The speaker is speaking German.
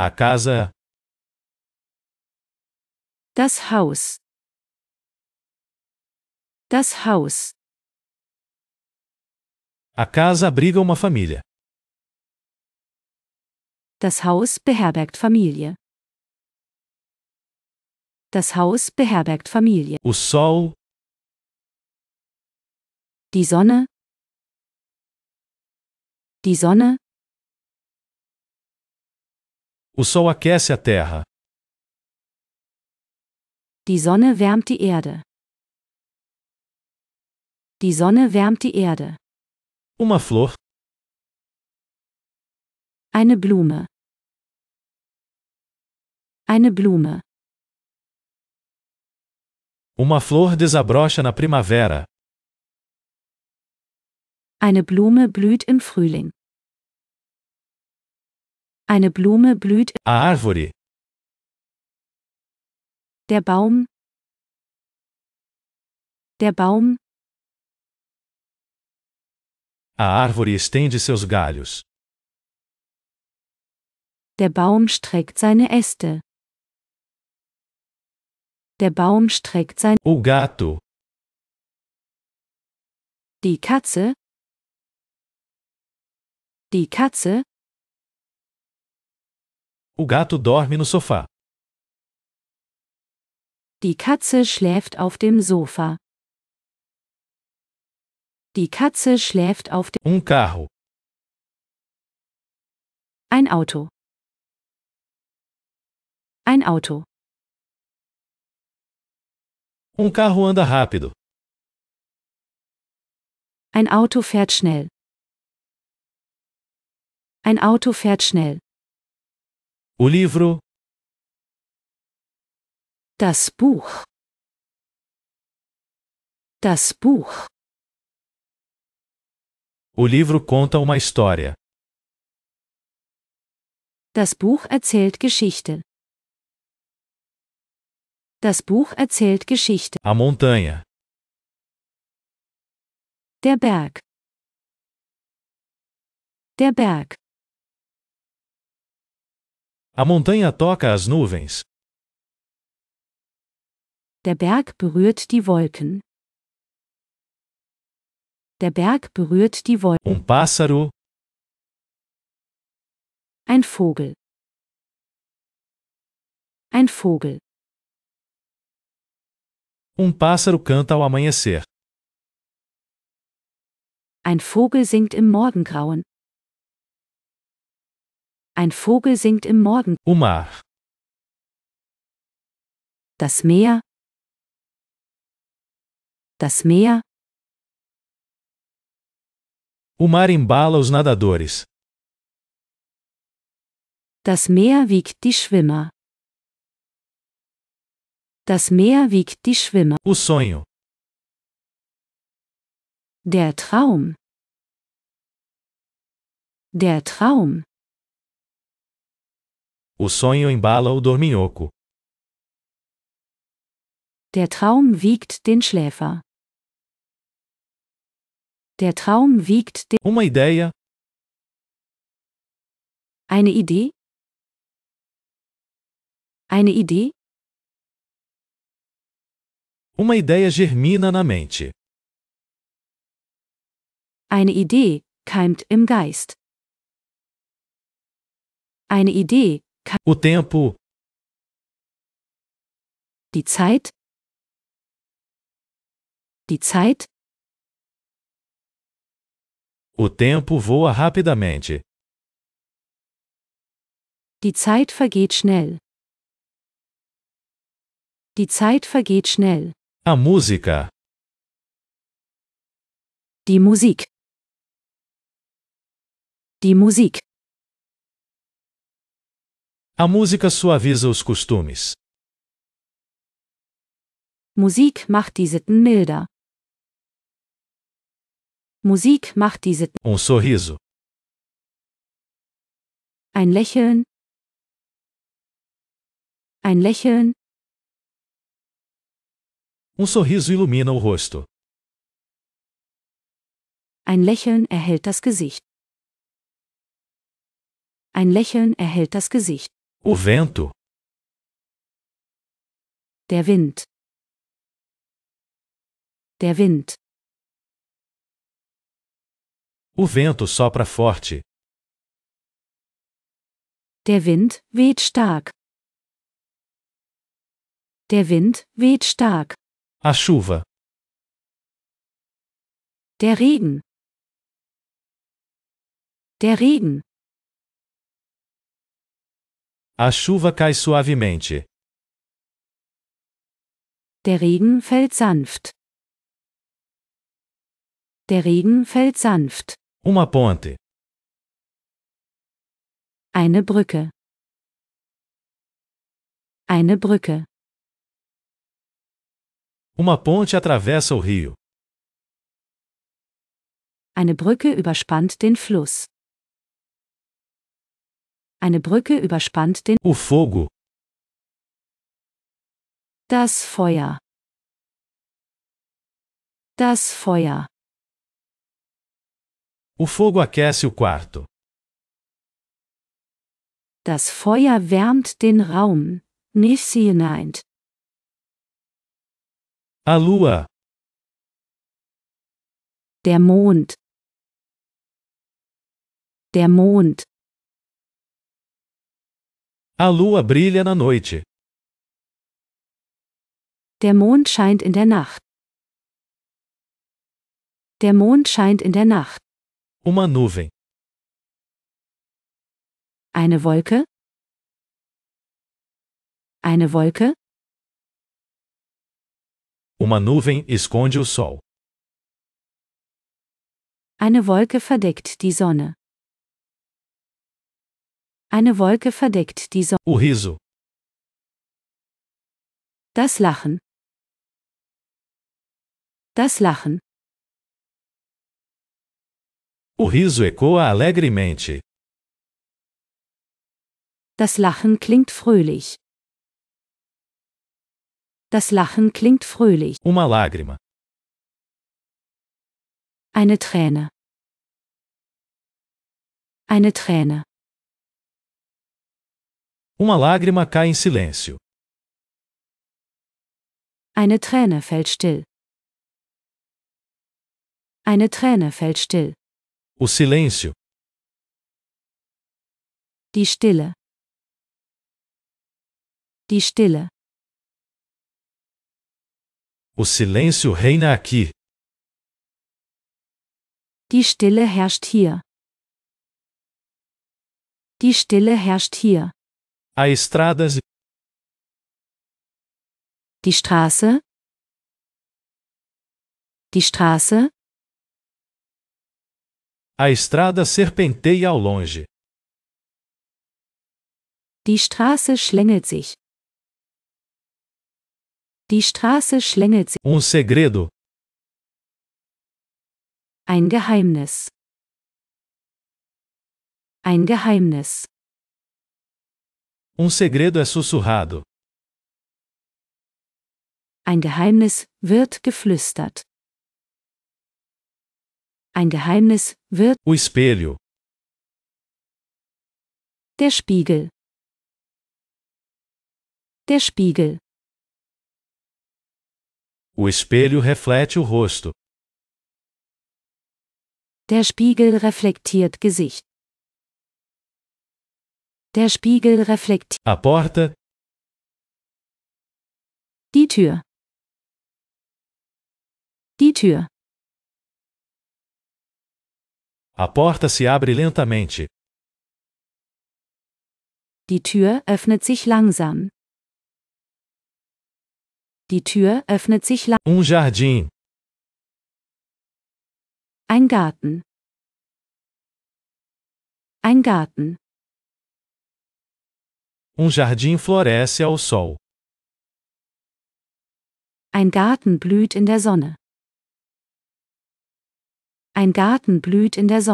A casa. Das Haus. Das Haus. A casa abriga uma família. Das Haus beherbergt Familie. Das Haus beherbergt Familie. O sol. Die Sonne. Die Sonne. O sol aquece a terra. Die Sonne wärmt die Erde. Die Sonne wärmt die Erde. Uma flor. Eine Blume. Eine Blume. Uma flor desabrocha na primavera. Eine Blume blüht im Frühling. Eine Blume blüht. A árvore. Der Baum. Der Baum. A árvore estende seus galhos. Der Baum streckt seine Äste. Der Baum streckt sein. O gato. Die Katze. Die Katze. O gato dorme no sofá. Die Katze schläft auf dem Sofa. Die Katze schläft auf dem Um carro. Ein Auto. Ein Auto. Um carro anda rápido. Ein Auto fährt schnell. Ein Auto fährt schnell. O livro. Das Buch. Das Buch. O livro conta uma história. Das Buch erzählt Geschichte. Das Buch erzählt Geschichte. A montanha. Der Berg. Der Berg. A montanha toca as nuvens. Der Berg berührt die Wolken. Der Berg berührt die Wolken. Um pássaro. Ein Vogel. Ein Vogel. Um pássaro canta ao amanhecer. Ein Vogel singt im Morgengrauen. Ein Vogel singt im Morgen. Uma. Das Meer. Das Meer. O mar embala os nadadores. Das Meer wiegt die Schwimmer. Das Meer wiegt die Schwimmer. O sonho. Der Traum. Der Traum. O sonho embala o dorminhoco. Der Traum wiegt den Schläfer. Der Traum wiegt den. Uma ideia. Eine Idee? Eine Idee? Uma ideia germina na mente. Eine Idee keimt im Geist. Eine Idee O tempo. Die Zeit. Die Zeit. O tempo voa rapidamente. Die Zeit vergeht schnell. Die Zeit vergeht schnell. A música. Die Musik. Die Musik. A música suaviza os costumes. Musik macht die Sitten milder. Musik macht die Sitten. Um sorriso. Ein Lächeln. Ein Lächeln. Um sorriso ilumina o rosto. Ein Lächeln erhält das Gesicht. Ein Lächeln erhält das Gesicht. O vento. Der Wind. Der Wind. O vento sopra forte. Der Wind weht stark. Der Wind weht stark. A chuva. Der Regen. Der Regen. A chuva cai suavemente. Der Regen fällt sanft. Der Regen fällt sanft. Uma ponte. Eine Brücke. Eine Brücke. Uma ponte atravessa o rio. Eine Brücke überspannt den Fluss. Eine Brücke überspannt den O fogo. Das Feuer. Das Feuer. O fogo aquece o quarto. Das Feuer wärmt den Raum, nicht sie hineint. A lua. Der Mond. Der Mond. A lua brilha na noite. Der Mond scheint in der Nacht. Der Mond scheint in der Nacht. Uma nuvem. Eine Wolke? Eine Wolke? Uma nuvem esconde o sol. Eine Wolke verdeckt die Sonne. Eine Wolke verdeckt die Sonne. O riso. Das Lachen. Das Lachen. O riso ecoa alegremente. Das Lachen klingt fröhlich. Das Lachen klingt fröhlich. Uma lágrima. Eine Träne. Eine Träne. Uma lágrima cai em silêncio. Eine Träne fällt still. Eine Träne fällt still. O silêncio. Die Stille. Die Stille. O silêncio reina aqui. Die Stille herrscht hier. Die Stille herrscht hier. A estradas. Die Straße. Die Straße. A estrada serpenteia ao longe. Die Straße schlängelt sich. Die Straße schlängelt sich. Um segredo. Ein Geheimnis. Ein Geheimnis. Um segredo é sussurrado. Ein Geheimnis wird geflüstert. Ein Geheimnis wird O espelho. Der Spiegel. Der Spiegel. O espelho reflete o rosto. Der Spiegel reflektiert Gesicht. Der Spiegel reflektiert. A porta. Die Tür. Die Tür. A porta se abre lentamente. Die Tür öffnet sich langsam. Die Tür öffnet sich langsam. Um jardim. Ein Garten. Ein Garten. Um jardim floresce ao sol. Ein Garten blüht in der Sonne. Ein Garten blüht in der Sonne.